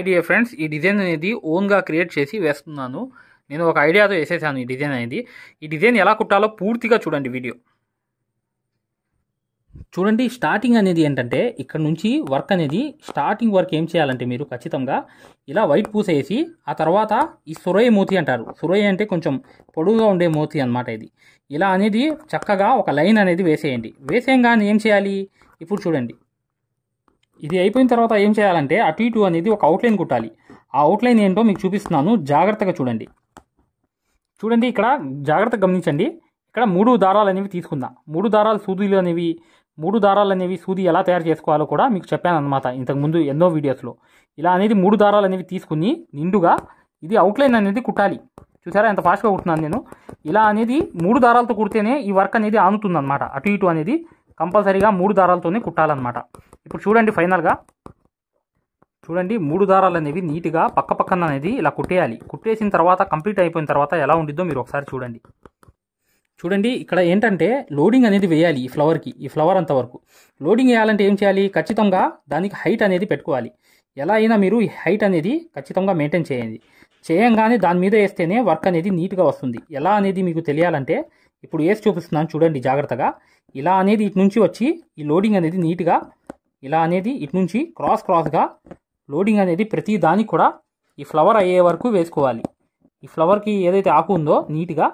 idea friends ఈ design అనేది ఓన్గా క్రియేట్ చేసి వేస్తున్నాను నేను ఒక ఐడియాతో వేసేసాను ఈ డిజైన్ అనేది ఈ డిజైన్ ఎలా కుట్టాలో పూర్తిగా చూడండి వీడియో చూడండి స్టార్టింగ్ అనేది ఏంటంటే ఇక్కడ నుంచి వర్క్ అనేది స్టార్టింగ్ వర్క్ ఏం చేయాలంటే మీరు ఖచ్చితంగా ఇలా వైట్ పూస వేసి ఆ తర్వాత ఈ సురయ్య మూతి అంటారు సురయ్య అంటే కొంచెం పొడుగుగా ఉండే మూతి అనమాట ఇది ఇలా అనేది చక్కగా ఒక లైన్ అనేది వేసేయండి వేసేయంగానే ఏం చేయాలి ఇప్పుడు చూడండి ఇది అయిపోయిన తర్వాత ఏం చేయాలంటే అటు ఇటు అనేది ఒక అవుట్లైన్ కుట్టాలి ఆ అవుట్లైన్ ఏంటో మీకు చూపిస్తున్నాను జాగ్రత్తగా చూడండి చూడండి ఇక్కడ జాగ్రత్తగా గమనించండి ఇక్కడ మూడు దారాలు అనేవి తీసుకుందాం మూడు దారాలు సూదులు అనేవి మూడు దారాలు అనేవి సూది ఎలా తయారు చేసుకోవాలో కూడా మీకు చెప్పాను అనమాట ఇంతకుముందు ఎన్నో వీడియోస్లో ఇలా అనేది మూడు దారాలు అనేవి తీసుకుని నిండుగా ఇది అవుట్లైన్ అనేది కుట్టాలి చూసారా ఎంత ఫాస్ట్గా కుడుతున్నాను నేను ఇలా అనేది మూడు దారాలతో కుడితేనే ఈ వర్క్ అనేది ఆనుతుంది అటు ఇటు అనేది కంపల్సరీగా మూడు దారాలతోనే కుట్టాలన్నమాట ఇప్పుడు చూడండి ఫైనల్గా చూడండి మూడు దారాలు అనేవి నీట్గా పక్క పక్కన అనేది ఇలా కుట్టేయాలి కుట్టేసిన తర్వాత కంప్లీట్ అయిపోయిన తర్వాత ఎలా ఉండిద్దో మీరు ఒకసారి చూడండి చూడండి ఇక్కడ ఏంటంటే లోడింగ్ అనేది వేయాలి ఈ ఫ్లవర్కి ఈ ఫ్లవర్ అంతవరకు లోడింగ్ వేయాలంటే ఏం చేయాలి ఖచ్చితంగా దానికి హైట్ అనేది పెట్టుకోవాలి ఎలా అయినా మీరు ఈ హైట్ అనేది ఖచ్చితంగా మెయింటైన్ చేయండి చేయంగానే దాని మీద వేస్తేనే వర్క్ అనేది నీట్గా వస్తుంది ఎలా అనేది మీకు తెలియాలంటే ఇప్పుడు వేసి చూపిస్తున్నాను చూడండి జాగ్రత్తగా ఇలా అనేది ఇటు నుంచి వచ్చి ఈ లోడింగ్ అనేది నీట్గా ఇలా అనేది ఇటు నుంచి క్రాస్ క్రాస్గా లోడింగ్ అనేది ప్రతి దానికి కూడా ఈ ఫ్లవర్ అయ్యే వరకు వేసుకోవాలి ఈ ఫ్లవర్కి ఏదైతే ఆకు ఉందో నీట్గా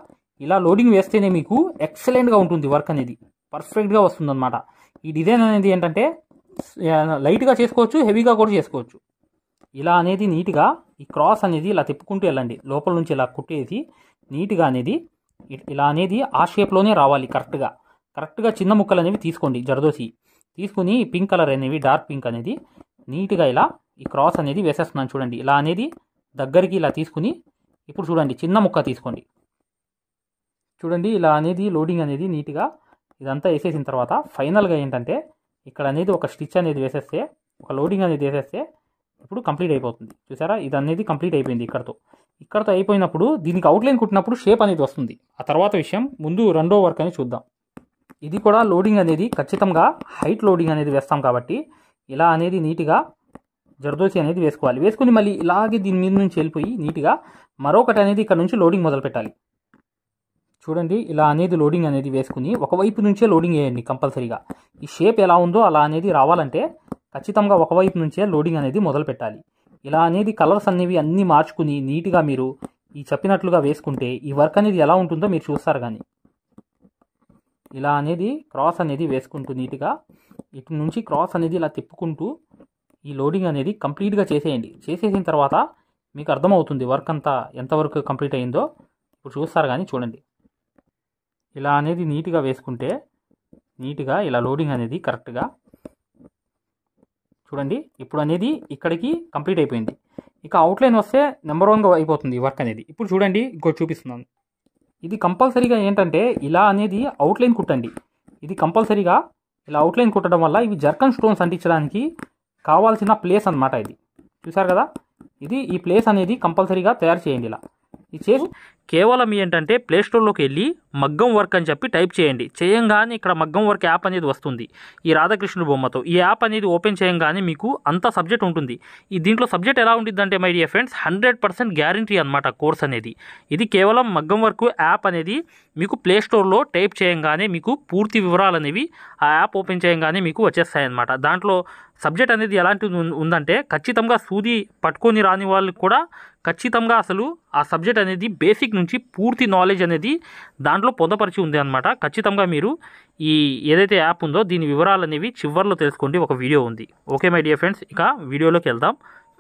ఇలా లోడింగ్ వేస్తేనే మీకు ఎక్సలెంట్గా ఉంటుంది వర్క్ అనేది పర్ఫెక్ట్గా వస్తుందన్నమాట ఈ డిజైన్ అనేది ఏంటంటే లైట్గా చేసుకోవచ్చు హెవీగా కూడా చేసుకోవచ్చు ఇలా అనేది నీట్గా ఈ క్రాస్ అనేది ఇలా తిప్పుకుంటూ వెళ్ళండి లోపల నుంచి ఇలా కుట్టేది నీట్గా అనేది ఇలా అనేది ఆ షేప్లోనే రావాలి కరెక్ట్గా కరెక్ట్గా చిన్న ముక్కలు అనేవి తీసుకోండి జరదోసి తీసుకుని పింక్ కలర్ అనేవి డార్క్ పింక్ అనేది నీట్గా ఇలా ఈ క్రాస్ అనేది వేసేస్తున్నాను చూడండి ఇలా అనేది దగ్గరికి ఇలా తీసుకుని ఇప్పుడు చూడండి చిన్న ముక్క తీసుకోండి చూడండి ఇలా అనేది లోడింగ్ అనేది నీట్గా ఇదంతా వేసేసిన తర్వాత ఫైనల్గా ఏంటంటే ఇక్కడ అనేది ఒక స్టిచ్ అనేది వేసేస్తే ఒక లోడింగ్ అనేది వేసేస్తే ఇప్పుడు కంప్లీట్ అయిపోతుంది చూసారా ఇది అనేది కంప్లీట్ అయిపోయింది ఇక్కడతో ఇక్కడతో అయిపోయినప్పుడు దీనికి అవుట్లైన్ కుట్టినప్పుడు షేప్ అనేది వస్తుంది ఆ తర్వాత విషయం ముందు రెండో వర్క్ అని చూద్దాం ఇది కూడా లోడింగ్ అనేది ఖచ్చితంగా హైట్ లోడింగ్ అనేది వేస్తాం కాబట్టి ఇలా అనేది నీట్గా జర్దోసి అనేది వేసుకోవాలి వేసుకుని మళ్ళీ ఇలాగే దీని మీద నుంచి వెళ్ళిపోయి నీట్గా మరొకటి అనేది ఇక్కడ నుంచి లోడింగ్ మొదలు పెట్టాలి చూడండి ఇలా అనేది లోడింగ్ అనేది వేసుకుని ఒకవైపు నుంచే లోడింగ్ వేయండి కంపల్సరీగా ఈ షేప్ ఎలా ఉందో అలా అనేది రావాలంటే ఖచ్చితంగా ఒకవైపు నుంచే లోడింగ్ అనేది మొదలు పెట్టాలి ఇలా అనేది కలర్స్ అనేవి అన్నీ మార్చుకుని నీట్గా మీరు ఈ చెప్పినట్లుగా వేసుకుంటే ఈ వర్క్ అనేది ఎలా ఉంటుందో మీరు చూస్తారు కానీ ఇలా అనేది క్రాస్ అనేది వేసుకుంటూ నీట్గా ఇటు నుంచి క్రాస్ అనేది ఇలా తిప్పుకుంటూ ఈ లోడింగ్ అనేది కంప్లీట్గా చేసేయండి చేసేసిన తర్వాత మీకు అర్థమవుతుంది వర్క్ అంతా ఎంతవరకు కంప్లీట్ అయిందో ఇప్పుడు చూస్తారు కానీ చూడండి ఇలా అనేది నీట్గా వేసుకుంటే నీట్గా ఇలా లోడింగ్ అనేది కరెక్ట్గా చూడండి ఇప్పుడు అనేది ఇక్కడికి కంప్లీట్ అయిపోయింది ఇక అవుట్లైన్ వస్తే నెంబర్ వన్గా అయిపోతుంది వర్క్ అనేది ఇప్పుడు చూడండి ఇంకో చూపిస్తున్నాను ఇది కంపల్సరీగా ఏంటంటే ఇలా అనేది అవుట్లైన్ కుట్టండి ఇది కంపల్సరీగా ఇలా అవుట్లైన్ కుట్టడం వల్ల ఇవి జర్కన్ స్టోన్స్ అంటించడానికి కావాల్సిన ప్లేస్ అనమాట ఇది చూసారు కదా ఇది ఈ ప్లేస్ అనేది కంపల్సరీగా తయారు చేయండి ఇలా ఇది చేసి కేవలం ఏంటంటే ప్లేస్టోర్లోకి వెళ్ళి మగ్గం వర్క్ అని చెప్పి టైప్ చేయండి చేయంగానే ఇక్కడ మగ్గం వర్క్ యాప్ అనేది వస్తుంది ఈ రాధాకృష్ణుడు బొమ్మతో ఈ యాప్ అనేది ఓపెన్ చేయంగానే మీకు అంత సబ్జెక్ట్ ఉంటుంది ఈ దీంట్లో సబ్జెక్ట్ ఎలా ఉంటుంది అంటే my dear friends hundred percent guarantee అనమాట కోర్స్ అనేది ఇది కేవలం మగ్గం వర్క్ యాప్ అనేది మీకు ప్లేస్టోర్లో టైప్ చేయంగానే మీకు పూర్తి వివరాలు అనేవి ఆ యాప్ ఓపెన్ చేయంగానే మీకు వచ్చేస్తాయి అనమాట దాంట్లో సబ్జెక్ట్ అనేది ఎలాంటి ఉందంటే ఖచ్చితంగా సూది పట్టుకొని రాని వాళ్ళకి కూడా ఖచ్చితంగా అసలు ఆ సబ్జెక్ట్ అనేది బేసిక్ నుంచి పూర్తి నాలెడ్జ్ అనేది దాంట్లో పొందపరిచి ఉంది అనమాట ఖచ్చితంగా మీరు ఈ ఏదైతే యాప్ ఉందో దీని వివరాలు అనేవి చివరిలో తెలుసుకోండి ఒక వీడియో ఉంది ఓకే మై డియర్ ఫ్రెండ్స్ ఇక వీడియోలోకి వెళ్దాం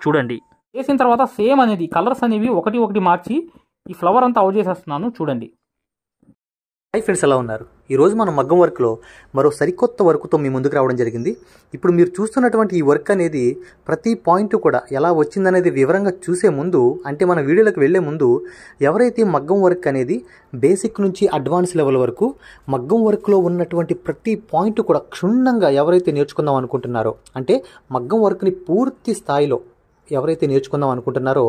చూడండి చేసిన తర్వాత సేమ్ అనేది కలర్స్ అనేవి ఒకటి ఒకటి మార్చి ఈ ఫ్లవర్ అంతా అవుట్ చేసేస్తున్నాను చూడండి హై ఫ్రెండ్స్ ఎలా ఉన్నారు ఈరోజు మనం మగ్గం వర్క్లో మరో సరికొత్త వర్క్తో మీ ముందుకు రావడం జరిగింది ఇప్పుడు మీరు చూస్తున్నటువంటి ఈ వర్క్ అనేది ప్రతి పాయింట్ కూడా ఎలా వచ్చిందనేది వివరంగా చూసే ముందు అంటే మన వీడియోలకు వెళ్లే ముందు ఎవరైతే మగ్గం వర్క్ అనేది బేసిక్ నుంచి అడ్వాన్స్ లెవెల్ వరకు మగ్గం వర్క్లో ఉన్నటువంటి ప్రతి పాయింట్ కూడా క్షుణ్ణంగా ఎవరైతే నేర్చుకుందాం అనుకుంటున్నారో అంటే మగ్గం వర్క్ని పూర్తి స్థాయిలో ఎవరైతే నేర్చుకుందాం అనుకుంటున్నారో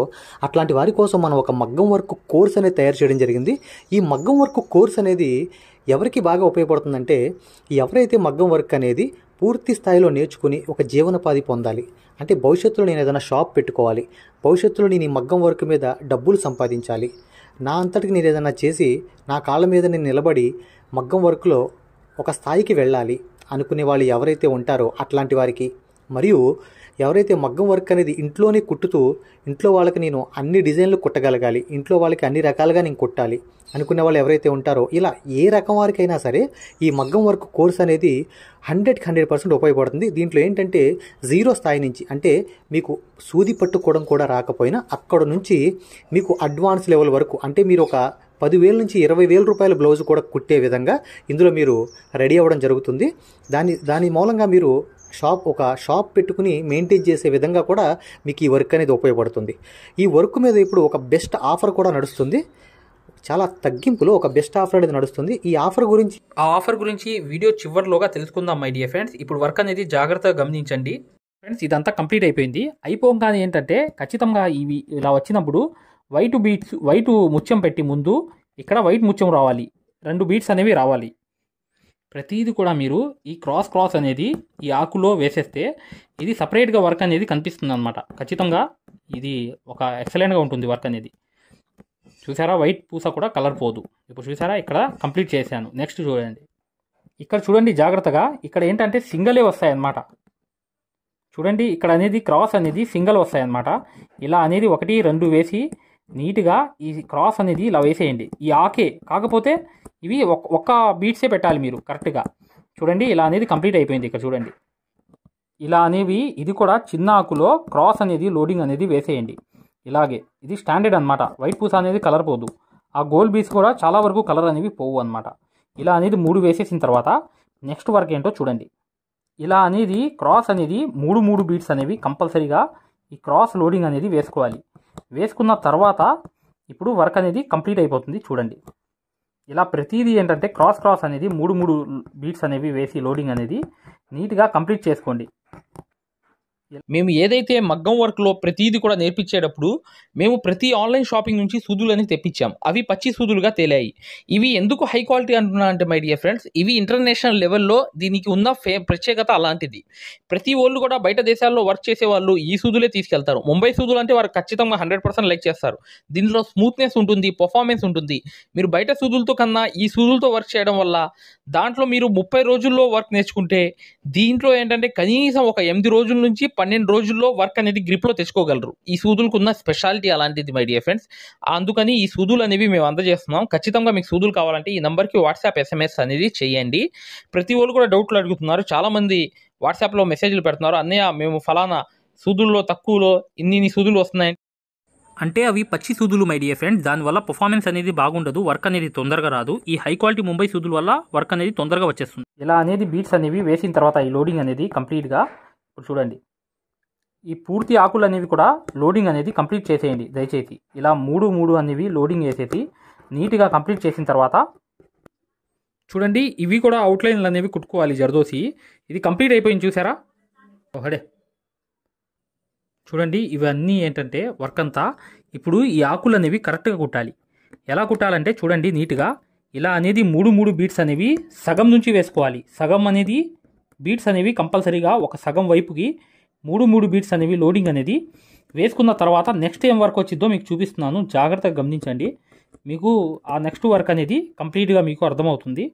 అట్లాంటి వారి కోసం మనం ఒక మగ్గం వర్క్ కోర్స్ అనేది తయారు చేయడం జరిగింది ఈ మగ్గం వర్క్ కోర్స్ అనేది ఎవరికి బాగా ఉపయోగపడుతుందంటే ఎవరైతే మగ్గం వర్క్ అనేది పూర్తి స్థాయిలో నేర్చుకుని ఒక జీవనోపాధి పొందాలి అంటే భవిష్యత్తులో నేను ఏదైనా షాప్ పెట్టుకోవాలి భవిష్యత్తులో నేను ఈ మగ్గం వర్క్ మీద డబ్బులు సంపాదించాలి నా అంతటికి నేను ఏదైనా చేసి నా కాళ్ళ మీద నేను నిలబడి మగ్గం వర్క్లో ఒక స్థాయికి వెళ్ళాలి అనుకునే వాళ్ళు ఎవరైతే ఉంటారో అట్లాంటి వారికి మరియు ఎవరైతే మగ్గం వర్క్ అనేది ఇంట్లోనే కుట్టుతూ ఇంట్లో వాళ్ళకి నేను అన్ని డిజైన్లు కుట్టగలగాలి ఇంట్లో వాళ్ళకి అన్ని రకాలుగా నేను కుట్టాలి అనుకునే వాళ్ళు ఎవరైతే ఉంటారో ఇలా ఏ రకం వారికైనా సరే ఈ మగ్గం వర్క్ కోర్స్ అనేది హండ్రెడ్కి హండ్రెడ్ పర్సెంట్ ఉపయోగపడుతుంది దీంట్లో ఏంటంటే జీరో స్థాయి నుంచి అంటే మీకు సూది పట్టుకోవడం కూడా రాకపోయినా అక్కడ నుంచి మీకు అడ్వాన్స్ లెవెల్ వరకు అంటే మీరు ఒక పదివేల నుంచి ఇరవై వేల రూపాయల బ్లౌజ్ కూడా కుట్టే విధంగా ఇందులో మీరు రెడీ అవ్వడం జరుగుతుంది దాని దాని మూలంగా మీరు షాప్ ఒక షాప్ పెట్టుకుని మెయింటైన్ చేసే విధంగా కూడా మీకు ఈ వర్క్ అనేది ఉపయోగపడుతుంది ఈ వర్క్ మీద ఇప్పుడు ఒక బెస్ట్ ఆఫర్ కూడా నడుస్తుంది చాలా తగ్గింపులో ఒక బెస్ట్ ఆఫర్ అనేది నడుస్తుంది ఈ ఆఫర్ గురించి ఆ ఆఫర్ గురించి వీడియో చివరిలోగా తెలుసుకుందాం మై డియర్ ఫ్రెండ్స్ ఇప్పుడు వర్క్ అనేది జాగ్రత్తగా గమనించండి ఫ్రెండ్స్ ఇదంతా కంప్లీట్ అయిపోయింది అయిపోగానే ఏంటంటే ఖచ్చితంగా ఇవి ఇలా వచ్చినప్పుడు వైట్ బీట్స్ వైట్ ముత్యం పెట్టి ముందు ఇక్కడ వైట్ ముత్యం రావాలి రెండు బీట్స్ అనేవి రావాలి ప్రతీది కూడా మీరు ఈ క్రాస్ క్రాస్ అనేది ఈ ఆకులో వేసేస్తే ఇది సపరేట్గా వర్క్ అనేది కనిపిస్తుంది అనమాట ఖచ్చితంగా ఇది ఒక ఎక్సలెంట్గా ఉంటుంది వర్క్ అనేది చూసారా వైట్ పూస కూడా కలర్ పోదు ఇప్పుడు చూసారా ఇక్కడ కంప్లీట్ చేశాను నెక్స్ట్ చూడండి ఇక్కడ చూడండి జాగ్రత్తగా ఇక్కడ ఏంటంటే సింగలే వస్తాయన్నమాట చూడండి ఇక్కడ అనేది క్రాస్ అనేది సింగల్ వస్తాయన్నమాట ఇలా అనేది ఒకటి రెండు వేసి నీట్గా ఈ క్రాస్ అనేది ఇలా వేసేయండి ఈ ఆకే కాకపోతే ఇవి ఒక్క బీట్సే పెట్టాలి మీరు కరెక్ట్గా చూడండి ఇలా అనేది కంప్లీట్ అయిపోయింది ఇక్కడ చూడండి ఇలా అనేవి ఇది కూడా చిన్న ఆకులో క్రాస్ అనేది లోడింగ్ అనేది వేసేయండి ఇలాగే ఇది స్టాండర్డ్ అనమాట వైట్ పూస అనేది కలర్ పోదు ఆ గోల్డ్ బీస్ కూడా చాలా వరకు కలర్ అనేవి పోవు అనమాట ఇలా అనేది మూడు వేసేసిన తర్వాత నెక్స్ట్ వర్క్ ఏంటో చూడండి ఇలా అనేది క్రాస్ అనేది మూడు మూడు బీట్స్ అనేవి కంపల్సరీగా ఈ క్రాస్ లోడింగ్ అనేది వేసుకోవాలి వేసుకున్న తర్వాత ఇప్పుడు వర్క్ అనేది కంప్లీట్ అయిపోతుంది చూడండి ఇలా ప్రతిదీ ఏంటంటే క్రాస్ క్రాస్ అనేది మూడు మూడు బీట్స్ అనేవి వేసి లోడింగ్ అనేది నీట్గా కంప్లీట్ చేసుకోండి మేము ఏదైతే మగ్గం వర్క్లో ప్రతిదీ కూడా నేర్పించేటప్పుడు మేము ప్రతి ఆన్లైన్ షాపింగ్ నుంచి సూదులని తెప్పించాం అవి పచ్చి సూదులుగా తేలాయి ఇవి ఎందుకు హై క్వాలిటీ అంటున్నా అంటే మై డియర్ ఫ్రెండ్స్ ఇవి ఇంటర్నేషనల్ లెవెల్లో దీనికి ఉన్న ఫే ప్రత్యేకత అలాంటిది ప్రతి వాళ్ళు కూడా బయట దేశాల్లో వర్క్ చేసే వాళ్ళు ఈ సూదులే తీసుకెళ్తారు ముంబై సూదులు అంటే వారు ఖచ్చితంగా హండ్రెడ్ పర్సెంట్ లైక్ చేస్తారు దీనిలో స్మూత్నెస్ ఉంటుంది పర్ఫార్మెన్స్ ఉంటుంది మీరు బయట సూదులతో కన్నా ఈ సూదులతో వర్క్ చేయడం వల్ల దాంట్లో మీరు ముప్పై రోజుల్లో వర్క్ నేర్చుకుంటే దీంట్లో ఏంటంటే కనీసం ఒక ఎనిమిది రోజుల నుంచి పన్నెండు రోజుల్లో వర్క్ అనేది గ్రిప్లో తెచ్చుకోగలరు ఈ సూదులకు ఉన్న స్పెషాలిటీ అలాంటిది మై డియర్ ఫ్రెండ్స్ అందుకని ఈ సూదులు అనేవి మేము అందజేస్తున్నాం ఖచ్చితంగా మీకు సూదులు కావాలంటే ఈ నెంబర్కి వాట్సాప్ ఎస్ఎంఎస్ అనేది చేయండి ప్రతి వాళ్ళు కూడా డౌట్లు అడుగుతున్నారు చాలామంది వాట్సాప్లో మెసేజ్లు పెడుతున్నారు అన్నయ్య మేము ఫలానా సూదుల్లో తక్కువలో ఇన్ని సూదులు వస్తున్నాయి అంటే అవి పచ్చి సూదులు మై డియర్ ఫ్రెండ్ దానివల్ల పర్ఫార్మెన్స్ అనేది బాగుండదు వర్క్ అనేది తొందరగా రాదు ఈ హై క్వాలిటీ ముంబై సూదుల వల్ల వర్క్ అనేది తొందరగా వచ్చేస్తుంది ఇలా అనేది బీట్స్ అనేవి వేసిన తర్వాత ఈ లోడింగ్ అనేది కంప్లీట్గా ఇప్పుడు చూడండి ఈ పూర్తి ఆకులు అనేవి కూడా లోడింగ్ అనేది కంప్లీట్ చేసేయండి దయచేసి ఇలా మూడు మూడు అనేవి లోడింగ్ చేసేసి నీట్గా కంప్లీట్ చేసిన తర్వాత చూడండి ఇవి కూడా అవుట్లైన్లు అనేవి కుట్టుకోవాలి జరదోసి ఇది కంప్లీట్ అయిపోయింది చూసారా ఒకడే చూడండి ఇవన్నీ ఏంటంటే వర్క్ అంతా ఇప్పుడు ఈ ఆకులు అనేవి కరెక్ట్గా కుట్టాలి ఎలా కుట్టాలంటే చూడండి నీట్గా ఇలా అనేది మూడు మూడు బీట్స్ అనేవి సగం నుంచి వేసుకోవాలి సగం అనేది బీట్స్ అనేవి కంపల్సరీగా ఒక సగం వైపుకి మూడు మూడు బీట్స్ అనేవి లోడింగ్ అనేది వేసుకున్న తర్వాత నెక్స్ట్ ఏం వర్క్ వచ్చిద్దో మీకు చూపిస్తున్నాను జాగ్రత్తగా గమనించండి మీకు ఆ నెక్స్ట్ వర్క్ అనేది కంప్లీట్గా మీకు అర్థమవుతుంది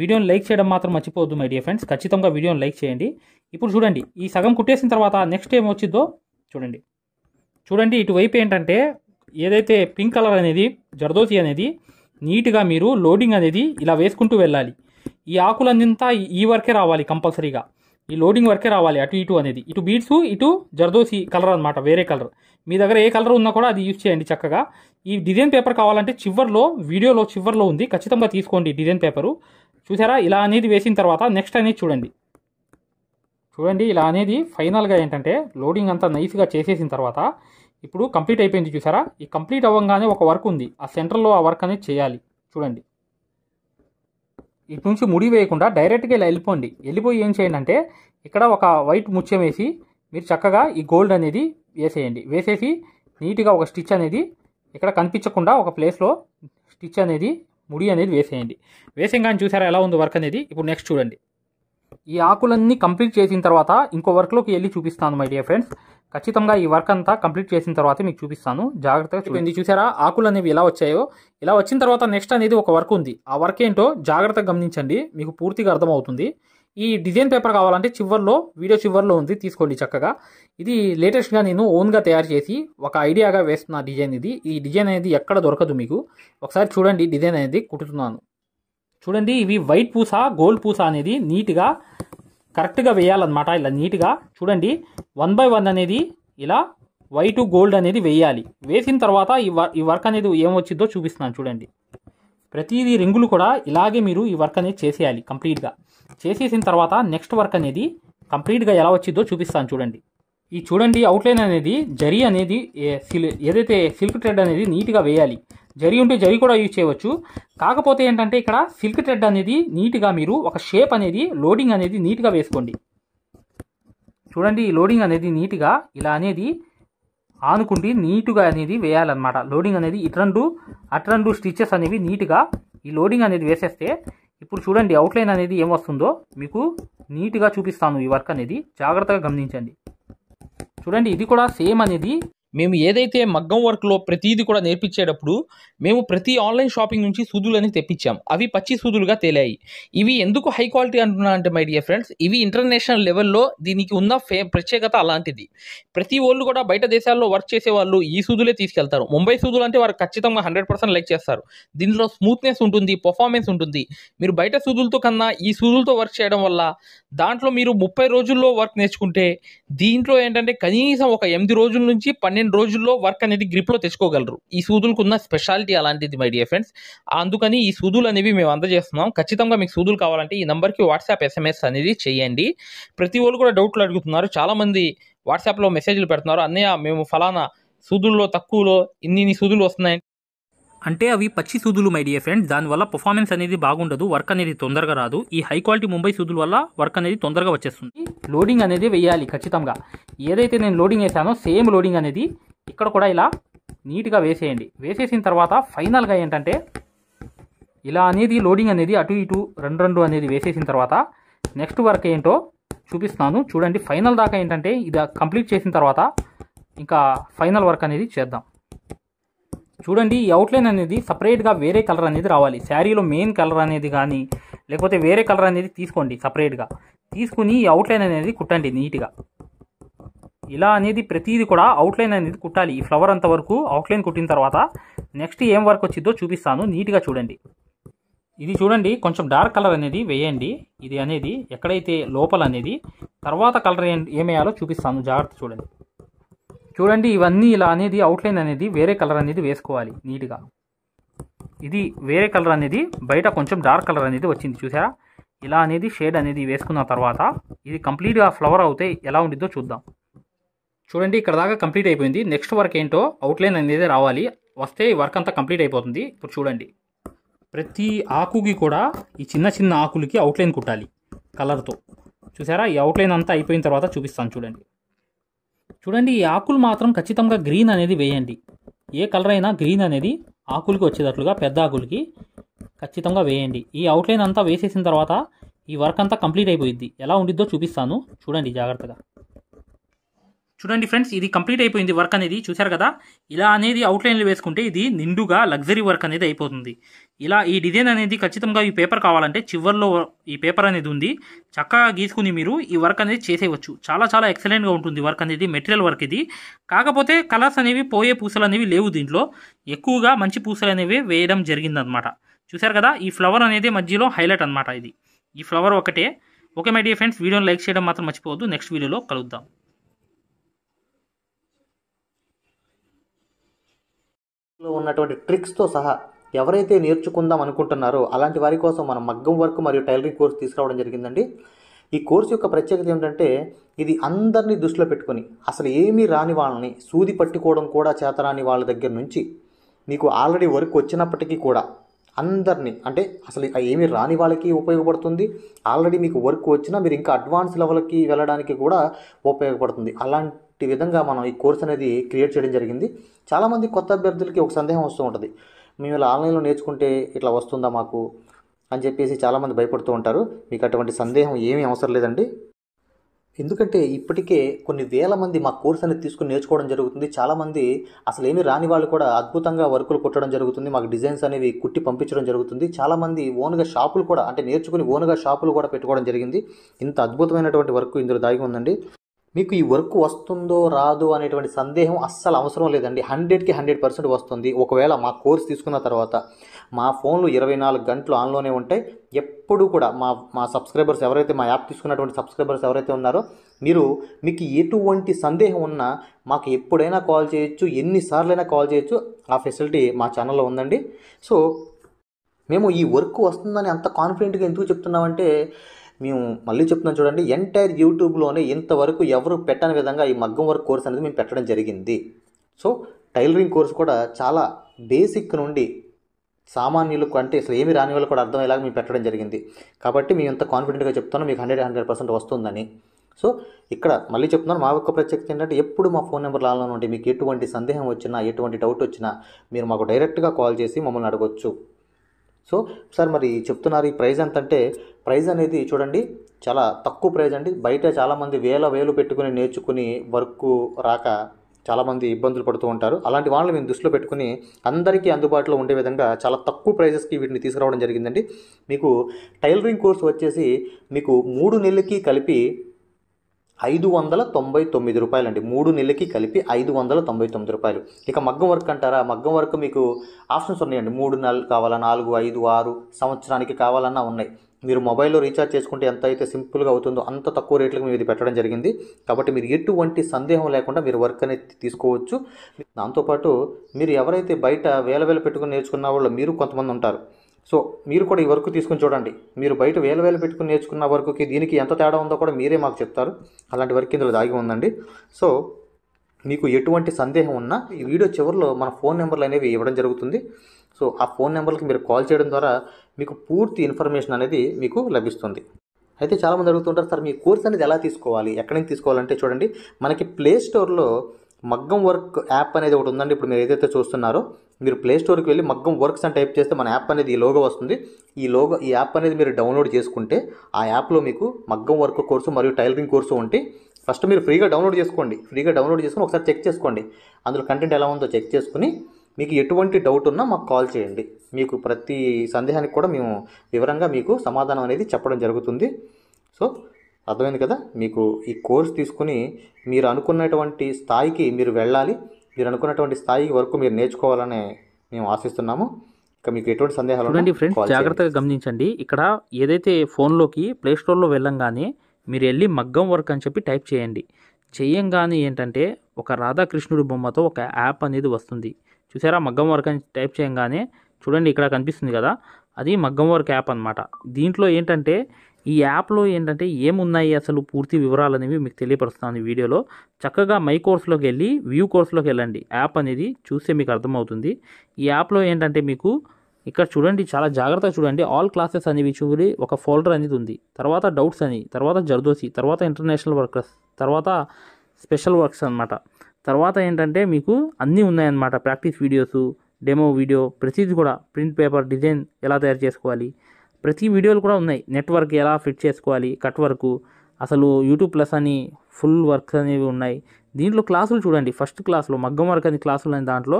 వీడియోని లైక్ చేయడం మాత్రం మర్చిపోవద్దు మై డియర్ ఫ్రెండ్స్ ఖచ్చితంగా వీడియోని లైక్ చేయండి ఇప్పుడు చూడండి ఈ సగం కుట్టేసిన తర్వాత నెక్స్ట్ ఏం వచ్చిద్దో చూడండి చూడండి ఇటువైపు ఏంటంటే ఏదైతే పింక్ కలర్ అనేది జర్దోతి అనేది నీట్గా మీరు లోడింగ్ అనేది ఇలా వేసుకుంటూ వెళ్ళాలి ఈ ఆకులన్నంతా ఈ వరకే రావాలి కంపల్సరీగా ఈ లోడింగ్ వర్కే రావాలి అటు ఇటు అనేది ఇటు బీట్స్ ఇటు జర్దోసి కలర్ అనమాట వేరే కలర్ మీ దగ్గర ఏ కలర్ ఉన్నా కూడా అది యూజ్ చేయండి చక్కగా ఈ డిజైన్ పేపర్ కావాలంటే చివర్లో వీడియోలో చివర్లో ఉంది ఖచ్చితంగా తీసుకోండి డిజైన్ పేపరు చూసారా ఇలా అనేది వేసిన తర్వాత నెక్స్ట్ అనేది చూడండి చూడండి ఇలా అనేది ఫైనల్గా ఏంటంటే లోడింగ్ అంతా నైస్గా చేసేసిన తర్వాత ఇప్పుడు కంప్లీట్ అయిపోయింది చూసారా ఈ కంప్లీట్ అవ్వగానే ఒక వర్క్ ఉంది ఆ సెంటర్లో ఆ వర్క్ అనేది చేయాలి చూడండి ఇటు నుంచి ముడి వేయకుండా డైరెక్ట్గా ఇలా వెళ్ళిపోండి వెళ్ళిపోయి ఏం చేయండి అంటే ఇక్కడ ఒక వైట్ ముచ్చం వేసి మీరు చక్కగా ఈ గోల్డ్ అనేది వేసేయండి వేసేసి నీట్గా ఒక స్టిచ్ అనేది ఇక్కడ కనిపించకుండా ఒక ప్లేస్లో స్టిచ్ అనేది ముడి అనేది వేసేయండి కానీ చూసారా ఎలా ఉంది వర్క్ అనేది ఇప్పుడు నెక్స్ట్ చూడండి ఈ ఆకులన్నీ కంప్లీట్ చేసిన తర్వాత ఇంకో వర్క్లోకి వెళ్ళి చూపిస్తాను మై డియర్ ఫ్రెండ్స్ ఖచ్చితంగా ఈ వర్క్ అంతా కంప్లీట్ చేసిన తర్వాత మీకు చూపిస్తాను జాగ్రత్తగా చూడండి చూసారా ఆకులు అనేవి ఎలా వచ్చాయో ఇలా వచ్చిన తర్వాత నెక్స్ట్ అనేది ఒక వర్క్ ఉంది ఆ వర్క్ ఏంటో జాగ్రత్తగా గమనించండి మీకు పూర్తిగా అర్థమవుతుంది ఈ డిజైన్ పేపర్ కావాలంటే చివర్లో వీడియో చివర్లో ఉంది తీసుకోండి చక్కగా ఇది లేటెస్ట్గా నేను ఓన్గా తయారు చేసి ఒక ఐడియాగా వేస్తున్న డిజైన్ ఇది ఈ డిజైన్ అనేది ఎక్కడ దొరకదు మీకు ఒకసారి చూడండి డిజైన్ అనేది కుట్టుతున్నాను చూడండి ఇవి వైట్ పూస గోల్డ్ పూస అనేది నీట్గా కరెక్ట్గా వేయాలన్నమాట ఇలా నీట్గా చూడండి వన్ బై వన్ అనేది ఇలా వైట్ గోల్డ్ అనేది వేయాలి వేసిన తర్వాత ఈ ఈ వర్క్ అనేది ఏమొచ్చిందో చూపిస్తున్నాను చూడండి ప్రతిదీ రింగులు కూడా ఇలాగే మీరు ఈ వర్క్ అనేది చేసేయాలి కంప్లీట్గా చేసేసిన తర్వాత నెక్స్ట్ వర్క్ అనేది కంప్లీట్గా ఎలా వచ్చిందో చూపిస్తాను చూడండి ఈ చూడండి అవుట్లైన్ అనేది జరీ అనేది ఏదైతే సిల్క్ థ్రెడ్ అనేది నీట్గా వేయాలి జరి ఉంటే జరి కూడా యూజ్ చేయవచ్చు కాకపోతే ఏంటంటే ఇక్కడ సిల్క్ థ్రెడ్ అనేది నీట్గా మీరు ఒక షేప్ అనేది లోడింగ్ అనేది నీట్గా వేసుకోండి చూడండి ఈ లోడింగ్ అనేది నీట్గా ఇలా అనేది ఆనుకుండి నీటుగా అనేది వేయాలన్నమాట లోడింగ్ అనేది ఇట్రండు రెండు స్టిచెస్ అనేవి నీట్గా ఈ లోడింగ్ అనేది వేసేస్తే ఇప్పుడు చూడండి అవుట్లైన్ అనేది ఏం వస్తుందో మీకు నీట్గా చూపిస్తాను ఈ వర్క్ అనేది జాగ్రత్తగా గమనించండి చూడండి ఇది కూడా సేమ్ అనేది మేము ఏదైతే మగ్గం వర్క్లో ప్రతిదీ కూడా నేర్పించేటప్పుడు మేము ప్రతి ఆన్లైన్ షాపింగ్ నుంచి సూదులని తెప్పించాం అవి పచ్చి సూదులుగా తేలాయి ఇవి ఎందుకు హై క్వాలిటీ అంటున్నా అంటే మై డియర్ ఫ్రెండ్స్ ఇవి ఇంటర్నేషనల్ లెవెల్లో దీనికి ఉన్న ఫే ప్రత్యేకత అలాంటిది ప్రతి వాళ్ళు కూడా బయట దేశాల్లో వర్క్ చేసే వాళ్ళు ఈ సూదులే తీసుకెళ్తారు ముంబై సూదులు అంటే వారు ఖచ్చితంగా హండ్రెడ్ పర్సెంట్ లైక్ చేస్తారు దీనిలో స్మూత్నెస్ ఉంటుంది పర్ఫార్మెన్స్ ఉంటుంది మీరు బయట సూదులతో కన్నా ఈ సూదులతో వర్క్ చేయడం వల్ల దాంట్లో మీరు ముప్పై రోజుల్లో వర్క్ నేర్చుకుంటే దీంట్లో ఏంటంటే కనీసం ఒక ఎనిమిది రోజుల నుంచి పన్నెండు పన్నెండు రోజుల్లో వర్క్ అనేది గ్రిప్లో తెచ్చుకోగలరు ఈ సూదులకు ఉన్న స్పెషాలిటీ అలాంటిది మై డియర్ ఫ్రెండ్స్ అందుకని ఈ సూదులు అనేవి మేము అందజేస్తున్నాం ఖచ్చితంగా మీకు సూదులు కావాలంటే ఈ నెంబర్కి వాట్సాప్ ఎస్ఎంఎస్ అనేది చేయండి ప్రతి వాళ్ళు కూడా డౌట్లు అడుగుతున్నారు చాలామంది వాట్సాప్లో మెసేజ్లు పెడుతున్నారు అన్నయ్య మేము ఫలానా సూదుల్లో తక్కువలో ఇన్ని ఇన్ని సూదులు వస్తున్నాయి అంటే అవి పచ్చి సూదులు మై డియర్ ఫ్రెండ్స్ దానివల్ల పర్ఫార్మెన్స్ అనేది బాగుండదు వర్క్ అనేది తొందరగా రాదు ఈ హై క్వాలిటీ ముంబై సూదుల వల్ల వర్క్ అనేది తొందరగా వచ్చేస్తుంది లోడింగ్ అనేది వేయాలి ఖచ్చితంగా ఏదైతే నేను లోడింగ్ వేసానో సేమ్ లోడింగ్ అనేది ఇక్కడ కూడా ఇలా నీట్గా వేసేయండి వేసేసిన తర్వాత ఫైనల్గా ఏంటంటే ఇలా అనేది లోడింగ్ అనేది అటు ఇటు రెండు రెండు అనేది వేసేసిన తర్వాత నెక్స్ట్ వర్క్ ఏంటో చూపిస్తాను చూడండి ఫైనల్ దాకా ఏంటంటే ఇది కంప్లీట్ చేసిన తర్వాత ఇంకా ఫైనల్ వర్క్ అనేది చేద్దాం చూడండి ఈ అవుట్లైన్ అనేది సపరేట్గా వేరే కలర్ అనేది రావాలి శారీలో మెయిన్ కలర్ అనేది కానీ లేకపోతే వేరే కలర్ అనేది తీసుకోండి సపరేట్గా తీసుకుని ఈ అవుట్లైన్ అనేది కుట్టండి నీట్గా ఇలా అనేది ప్రతిదీ కూడా అవుట్లైన్ అనేది కుట్టాలి ఈ ఫ్లవర్ అంతవరకు అవుట్లైన్ కుట్టిన తర్వాత నెక్స్ట్ ఏం వర్క్ వచ్చిందో చూపిస్తాను నీట్గా చూడండి ఇది చూడండి కొంచెం డార్క్ కలర్ అనేది వేయండి ఇది అనేది ఎక్కడైతే లోపల అనేది తర్వాత కలర్ ఏమేయాలో చూపిస్తాను జాగ్రత్త చూడండి చూడండి ఇవన్నీ ఇలా అనేది అవుట్లైన్ అనేది వేరే కలర్ అనేది వేసుకోవాలి నీట్గా ఇది వేరే కలర్ అనేది బయట కొంచెం డార్క్ కలర్ అనేది వచ్చింది చూసారా ఇలా అనేది షేడ్ అనేది వేసుకున్న తర్వాత ఇది కంప్లీట్గా ఫ్లవర్ అవుతే ఎలా ఉండిద్దో చూద్దాం చూడండి ఇక్కడ దాకా కంప్లీట్ అయిపోయింది నెక్స్ట్ వర్క్ ఏంటో అవుట్లైన్ అనేది రావాలి వస్తే ఈ వర్క్ అంతా కంప్లీట్ అయిపోతుంది ఇప్పుడు చూడండి ప్రతి ఆకుకి కూడా ఈ చిన్న చిన్న ఆకులకి అవుట్లైన్ కుట్టాలి కలర్తో చూసారా ఈ అవుట్లైన్ అంతా అయిపోయిన తర్వాత చూపిస్తాను చూడండి చూడండి ఈ ఆకులు మాత్రం ఖచ్చితంగా గ్రీన్ అనేది వేయండి ఏ కలర్ అయినా గ్రీన్ అనేది ఆకులకి వచ్చేటట్లుగా పెద్ద ఆకులకి ఖచ్చితంగా వేయండి ఈ అవుట్లైన్ అంతా వేసేసిన తర్వాత ఈ వర్క్ అంతా కంప్లీట్ అయిపోయింది ఎలా ఉండిద్దో చూపిస్తాను చూడండి జాగ్రత్తగా చూడండి ఫ్రెండ్స్ ఇది కంప్లీట్ అయిపోయింది వర్క్ అనేది చూశారు కదా ఇలా అనేది అవుట్లైన్లు వేసుకుంటే ఇది నిండుగా లగ్జరీ వర్క్ అనేది అయిపోతుంది ఇలా ఈ డిజైన్ అనేది ఖచ్చితంగా ఈ పేపర్ కావాలంటే చివరిలో ఈ పేపర్ అనేది ఉంది చక్కగా గీసుకుని మీరు ఈ వర్క్ అనేది చేసేయవచ్చు చాలా చాలా ఎక్సలెంట్గా ఉంటుంది వర్క్ అనేది మెటీరియల్ వర్క్ ఇది కాకపోతే కలర్స్ అనేవి పోయే పూసలు అనేవి లేవు దీంట్లో ఎక్కువగా మంచి పూసలు అనేవి వేయడం జరిగిందనమాట చూశారు కదా ఈ ఫ్లవర్ అనేది మధ్యలో హైలైట్ అనమాట ఇది ఈ ఫ్లవర్ ఒకటే ఓకే మై డియర్ ఫ్రెండ్స్ వీడియోని లైక్ చేయడం మాత్రం మర్చిపోవద్దు నెక్స్ట్ వీడియోలో కలుద్దాం లో ఉన్నటువంటి ట్రిక్స్తో సహా ఎవరైతే నేర్చుకుందాం అనుకుంటున్నారో అలాంటి వారి కోసం మనం మగ్గం వర్క్ మరియు టైలరింగ్ కోర్స్ తీసుకురావడం జరిగిందండి ఈ కోర్సు యొక్క ప్రత్యేకత ఏంటంటే ఇది అందరినీ దృష్టిలో పెట్టుకొని అసలు ఏమీ రాని వాళ్ళని సూది పట్టుకోవడం కూడా చేతరాని వాళ్ళ దగ్గర నుంచి మీకు ఆల్రెడీ వర్క్ వచ్చినప్పటికీ కూడా అందరినీ అంటే అసలు ఏమీ రాని వాళ్ళకి ఉపయోగపడుతుంది ఆల్రెడీ మీకు వర్క్ వచ్చినా మీరు ఇంకా అడ్వాన్స్ లెవెల్కి వెళ్ళడానికి కూడా ఉపయోగపడుతుంది అలాంటి ఈ విధంగా మనం ఈ కోర్స్ అనేది క్రియేట్ చేయడం జరిగింది చాలామంది కొత్త అభ్యర్థులకి ఒక సందేహం వస్తూ ఉంటుంది మేము ఇలా ఆన్లైన్లో నేర్చుకుంటే ఇట్లా వస్తుందా మాకు అని చెప్పేసి చాలామంది భయపడుతూ ఉంటారు మీకు అటువంటి సందేహం ఏమీ అవసరం లేదండి ఎందుకంటే ఇప్పటికే కొన్ని వేల మంది మా కోర్స్ అనేది తీసుకుని నేర్చుకోవడం జరుగుతుంది చాలామంది అసలు ఏమీ రాని వాళ్ళు కూడా అద్భుతంగా వర్కులు కుట్టడం జరుగుతుంది మాకు డిజైన్స్ అనేవి కుట్టి పంపించడం జరుగుతుంది చాలామంది ఓన్గా షాపులు కూడా అంటే నేర్చుకుని ఓన్గా షాపులు కూడా పెట్టుకోవడం జరిగింది ఇంత అద్భుతమైనటువంటి వర్క్ ఇందులో దాగి ఉందండి మీకు ఈ వర్క్ వస్తుందో రాదు అనేటువంటి సందేహం అస్సలు అవసరం లేదండి హండ్రెడ్కి హండ్రెడ్ పర్సెంట్ వస్తుంది ఒకవేళ మా కోర్స్ తీసుకున్న తర్వాత మా ఫోన్లు ఇరవై నాలుగు గంటలు ఆన్లోనే ఉంటాయి ఎప్పుడు కూడా మా మా సబ్స్క్రైబర్స్ ఎవరైతే మా యాప్ తీసుకున్నటువంటి సబ్స్క్రైబర్స్ ఎవరైతే ఉన్నారో మీరు మీకు ఎటువంటి సందేహం ఉన్నా మాకు ఎప్పుడైనా కాల్ చేయొచ్చు ఎన్నిసార్లైనా కాల్ చేయొచ్చు ఆ ఫెసిలిటీ మా ఛానల్లో ఉందండి సో మేము ఈ వర్క్ వస్తుందని అంత కాన్ఫిడెంట్గా ఎందుకు చెప్తున్నామంటే మేము మళ్ళీ చెప్తున్నాం చూడండి ఎంటైర్ యూట్యూబ్లోనే ఇంతవరకు ఎవరు పెట్టని విధంగా ఈ మగ్గం వర్క్ కోర్స్ అనేది మేము పెట్టడం జరిగింది సో టైలరింగ్ కోర్స్ కూడా చాలా బేసిక్ నుండి సామాన్యులకు అంటే అసలు ఏమి రాని వాళ్ళు కూడా అర్థమయ్యేలాగా మేము పెట్టడం జరిగింది కాబట్టి మేము ఎంత కాన్ఫిడెంట్గా చెప్తున్నాం మీకు హండ్రెడ్ హండ్రెడ్ పర్సెంట్ వస్తుందని సో ఇక్కడ మళ్ళీ చెప్తున్నాను మా యొక్క ప్రత్యేకత ఏంటంటే ఎప్పుడు మా ఫోన్ నెంబర్ లాలో ఉంటే మీకు ఎటువంటి సందేహం వచ్చినా ఎటువంటి డౌట్ వచ్చినా మీరు మాకు డైరెక్ట్గా కాల్ చేసి మమ్మల్ని అడగొచ్చు సో సార్ మరి చెప్తున్నారు ఈ ప్రైజ్ ఎంత అంటే ప్రైజ్ అనేది చూడండి చాలా తక్కువ ప్రైజ్ అండి బయట చాలామంది వేల వేలు పెట్టుకుని నేర్చుకుని వర్క్ రాక చాలామంది ఇబ్బందులు పడుతూ ఉంటారు అలాంటి వాళ్ళని మేము దృష్టిలో పెట్టుకుని అందరికీ అందుబాటులో ఉండే విధంగా చాలా తక్కువ ప్రైజెస్కి వీటిని తీసుకురావడం జరిగిందండి మీకు టైలరింగ్ కోర్స్ వచ్చేసి మీకు మూడు నెలలకి కలిపి ఐదు వందల తొంభై తొమ్మిది రూపాయలు అండి మూడు నెలలకి కలిపి ఐదు వందల తొంభై తొమ్మిది రూపాయలు ఇక మగ్గం వర్క్ అంటారా మగ్గం వర్క్ మీకు ఆప్షన్స్ ఉన్నాయండి మూడు నెలలు కావాలా నాలుగు ఐదు ఆరు సంవత్సరానికి కావాలన్నా ఉన్నాయి మీరు మొబైల్లో రీఛార్జ్ చేసుకుంటే ఎంత అయితే సింపుల్గా అవుతుందో అంత తక్కువ రేట్లకు మేము ఇది పెట్టడం జరిగింది కాబట్టి మీరు ఎటువంటి సందేహం లేకుండా మీరు వర్క్ అనేది తీసుకోవచ్చు దాంతోపాటు మీరు ఎవరైతే బయట వేల వేల పెట్టుకుని నేర్చుకున్న వాళ్ళు మీరు కొంతమంది ఉంటారు సో మీరు కూడా ఈ వర్క్ తీసుకుని చూడండి మీరు బయట వేలు వేలు పెట్టుకుని నేర్చుకున్న వర్క్కి దీనికి ఎంత తేడా ఉందో కూడా మీరే మాకు చెప్తారు అలాంటి వర్క్ ఇందులో దాగి ఉందండి సో మీకు ఎటువంటి సందేహం ఉన్నా ఈ వీడియో చివరిలో మన ఫోన్ నెంబర్లు అనేవి ఇవ్వడం జరుగుతుంది సో ఆ ఫోన్ నెంబర్కి మీరు కాల్ చేయడం ద్వారా మీకు పూర్తి ఇన్ఫర్మేషన్ అనేది మీకు లభిస్తుంది అయితే చాలామంది అడుగుతుంటారు సార్ మీ కోర్స్ అనేది ఎలా తీసుకోవాలి ఎక్కడి నుంచి తీసుకోవాలంటే చూడండి మనకి ప్లే స్టోర్లో మగ్గం వర్క్ యాప్ అనేది ఒకటి ఉందండి ఇప్పుడు మీరు ఏదైతే చూస్తున్నారో మీరు ప్లే స్టోర్కి వెళ్ళి మగ్గం వర్క్స్ అని టైప్ చేస్తే మన యాప్ అనేది ఈ లోగో వస్తుంది ఈ లోగో ఈ యాప్ అనేది మీరు డౌన్లోడ్ చేసుకుంటే ఆ యాప్లో మీకు మగ్గం వర్క్ కోర్సు మరియు టైలరింగ్ కోర్సు ఉంటే ఫస్ట్ మీరు ఫ్రీగా డౌన్లోడ్ చేసుకోండి ఫ్రీగా డౌన్లోడ్ చేసుకుని ఒకసారి చెక్ చేసుకోండి అందులో కంటెంట్ ఎలా ఉందో చెక్ చేసుకుని మీకు ఎటువంటి డౌట్ ఉన్నా మాకు కాల్ చేయండి మీకు ప్రతి సందేహానికి కూడా మేము వివరంగా మీకు సమాధానం అనేది చెప్పడం జరుగుతుంది సో అర్థమైంది కదా మీకు ఈ కోర్స్ తీసుకుని మీరు అనుకున్నటువంటి స్థాయికి మీరు వెళ్ళాలి మీరు అనుకున్నటువంటి స్థాయి వరకు మీరు నేర్చుకోవాలని మేము ఆశిస్తున్నాము ఇక మీకు ఎటువంటి సందేహాలు చూడండి ఫ్రెండ్స్ జాగ్రత్తగా గమనించండి ఇక్కడ ఏదైతే ఫోన్లోకి ప్లేస్టోర్లో వెళ్ళంగానే మీరు వెళ్ళి మగ్గం వర్క్ అని చెప్పి టైప్ చేయండి చేయంగానే ఏంటంటే ఒక రాధాకృష్ణుడి బొమ్మతో ఒక యాప్ అనేది వస్తుంది చూసారా మగ్గం వర్క్ అని టైప్ చేయంగానే చూడండి ఇక్కడ కనిపిస్తుంది కదా అది మగ్గం వర్క్ యాప్ అనమాట దీంట్లో ఏంటంటే ఈ యాప్లో ఏంటంటే ఏమున్నాయి అసలు పూర్తి వివరాలు అనేవి మీకు తెలియపరుస్తాను ఈ వీడియోలో చక్కగా మై కోర్సులోకి వెళ్ళి వ్యూ కోర్సులోకి వెళ్ళండి యాప్ అనేది చూస్తే మీకు అర్థమవుతుంది ఈ యాప్లో ఏంటంటే మీకు ఇక్కడ చూడండి చాలా జాగ్రత్తగా చూడండి ఆల్ క్లాసెస్ అనేవి చూడి ఒక ఫోల్డర్ అనేది ఉంది తర్వాత డౌట్స్ అని తర్వాత జర్దోసి తర్వాత ఇంటర్నేషనల్ వర్కర్స్ తర్వాత స్పెషల్ వర్క్స్ అనమాట తర్వాత ఏంటంటే మీకు అన్నీ ఉన్నాయన్నమాట ప్రాక్టీస్ వీడియోసు డెమో వీడియో ప్రతిదీ కూడా ప్రింట్ పేపర్ డిజైన్ ఎలా తయారు చేసుకోవాలి ప్రతి వీడియోలు కూడా ఉన్నాయి నెట్వర్క్ ఎలా ఫిట్ చేసుకోవాలి కట్ వర్క్ అసలు యూట్యూబ్ ప్లస్ అని ఫుల్ వర్క్స్ అనేవి ఉన్నాయి దీంట్లో క్లాసులు చూడండి ఫస్ట్ క్లాసులో మగ్గం వర్క్ అనే క్లాసులు అనే దాంట్లో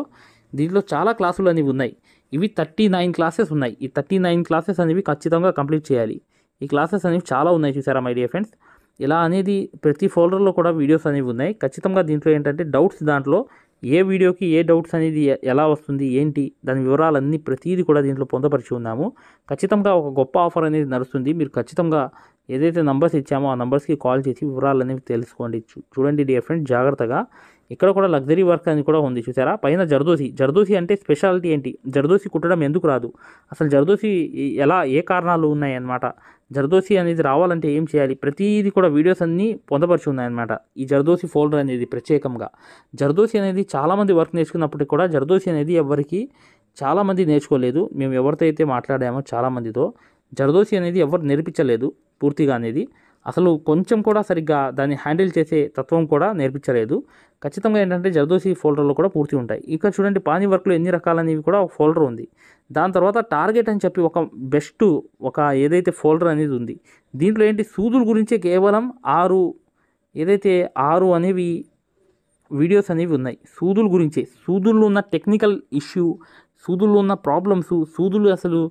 దీంట్లో చాలా క్లాసులు అనేవి ఉన్నాయి ఇవి థర్టీ నైన్ క్లాసెస్ ఉన్నాయి ఈ థర్టీ నైన్ క్లాసెస్ అనేవి ఖచ్చితంగా కంప్లీట్ చేయాలి ఈ క్లాసెస్ అనేవి చాలా ఉన్నాయి చూసారా మై డియర్ ఫ్రెండ్స్ ఇలా అనేది ప్రతి ఫోల్డర్లో కూడా వీడియోస్ అనేవి ఉన్నాయి ఖచ్చితంగా దీంట్లో ఏంటంటే డౌట్స్ దాంట్లో ఏ వీడియోకి ఏ డౌట్స్ అనేది ఎలా వస్తుంది ఏంటి దాని వివరాలన్నీ ప్రతీది కూడా దీంట్లో పొందపరిచి ఉన్నాము ఖచ్చితంగా ఒక గొప్ప ఆఫర్ అనేది నడుస్తుంది మీరు ఖచ్చితంగా ఏదైతే నంబర్స్ ఇచ్చామో ఆ నంబర్స్కి కాల్ చేసి వివరాలు అనేవి తెలుసుకోండి చూడండి డియర్ ఫ్రెండ్ జాగ్రత్తగా ఇక్కడ కూడా లగ్జరీ వర్క్ అని కూడా ఉంది చూసారా పైన జర్దోసి జర్దోసి అంటే స్పెషాలిటీ ఏంటి జర్దోసి కుట్టడం ఎందుకు రాదు అసలు జర్దోసి ఎలా ఏ కారణాలు ఉన్నాయన్నమాట జర్దోసి అనేది రావాలంటే ఏం చేయాలి ప్రతిదీ కూడా వీడియోస్ అన్నీ పొందపరిచి ఉన్నాయన్నమాట ఈ జర్దోసి ఫోల్డర్ అనేది ప్రత్యేకంగా జర్దోసి అనేది చాలామంది వర్క్ నేర్చుకున్నప్పటికీ కూడా జర్దోసి అనేది ఎవరికి చాలామంది నేర్చుకోలేదు మేము ఎవరితో అయితే మాట్లాడామో చాలామందితో జర్దోసి అనేది ఎవరు నేర్పించలేదు పూర్తిగా అనేది అసలు కొంచెం కూడా సరిగ్గా దాన్ని హ్యాండిల్ చేసే తత్వం కూడా నేర్పించలేదు ఖచ్చితంగా ఏంటంటే జర్దోసి ఫోల్డర్లో కూడా పూర్తి ఉంటాయి ఇక్కడ చూడండి పానీ వర్క్లో ఎన్ని రకాలనేవి కూడా ఒక ఫోల్డర్ ఉంది దాని తర్వాత టార్గెట్ అని చెప్పి ఒక బెస్ట్ ఒక ఏదైతే ఫోల్డర్ అనేది ఉంది దీంట్లో ఏంటి సూదుల గురించే కేవలం ఆరు ఏదైతే ఆరు అనేవి వీడియోస్ అనేవి ఉన్నాయి సూదుల గురించే సూదుల్లో ఉన్న టెక్నికల్ ఇష్యూ సూదుల్లో ఉన్న ప్రాబ్లమ్స్ సూదులు అసలు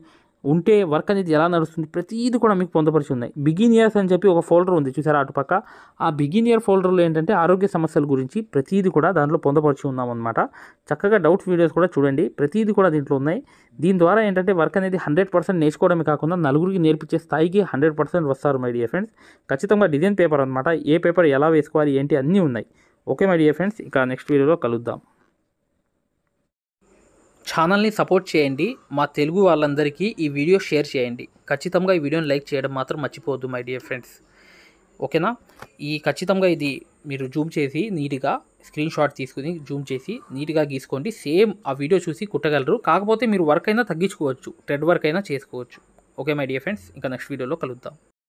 ఉంటే వర్క్ అనేది ఎలా నడుస్తుంది ప్రతీది కూడా మీకు పొందపరిచి ఉన్నాయి బిగిన్ ఇయర్స్ అని చెప్పి ఒక ఫోల్డర్ ఉంది చూసారా అటుపక్క ఆ బిగిన్ ఇయర్ ఫోల్డర్లో ఏంటంటే ఆరోగ్య సమస్యల గురించి ప్రతీది కూడా దాంట్లో పొందపరిచి ఉన్నాం అనమాట చక్కగా డౌట్స్ వీడియోస్ కూడా చూడండి ప్రతీది కూడా దీంట్లో ఉన్నాయి దీని ద్వారా ఏంటంటే వర్క్ అనేది హండ్రెడ్ పర్సెంట్ నేర్చుకోవడమే కాకుండా నలుగురికి నేర్పించే స్థాయికి హండ్రెడ్ పర్సెంట్ వస్తారు మై డియర్ ఫ్రెండ్స్ ఖచ్చితంగా డిజైన్ పేపర్ అనమాట ఏ పేపర్ ఎలా వేసుకోవాలి ఏంటి అన్నీ ఉన్నాయి ఓకే మై డియర్ ఫ్రెండ్స్ ఇక నెక్స్ట్ వీడియోలో కలుద్దాం ఛానల్ని సపోర్ట్ చేయండి మా తెలుగు వాళ్ళందరికీ ఈ వీడియో షేర్ చేయండి ఖచ్చితంగా ఈ వీడియోని లైక్ చేయడం మాత్రం మర్చిపోవద్దు మై డియర్ ఫ్రెండ్స్ ఓకేనా ఈ ఖచ్చితంగా ఇది మీరు జూమ్ చేసి నీట్గా స్క్రీన్ షాట్ తీసుకుని జూమ్ చేసి నీట్గా గీసుకోండి సేమ్ ఆ వీడియో చూసి కుట్టగలరు కాకపోతే మీరు వర్క్ అయినా తగ్గించుకోవచ్చు థ్రెడ్ వర్క్ అయినా చేసుకోవచ్చు ఓకే మై డియర్ ఫ్రెండ్స్ ఇంకా నెక్స్ట్ వీడియోలో కలుద్దాం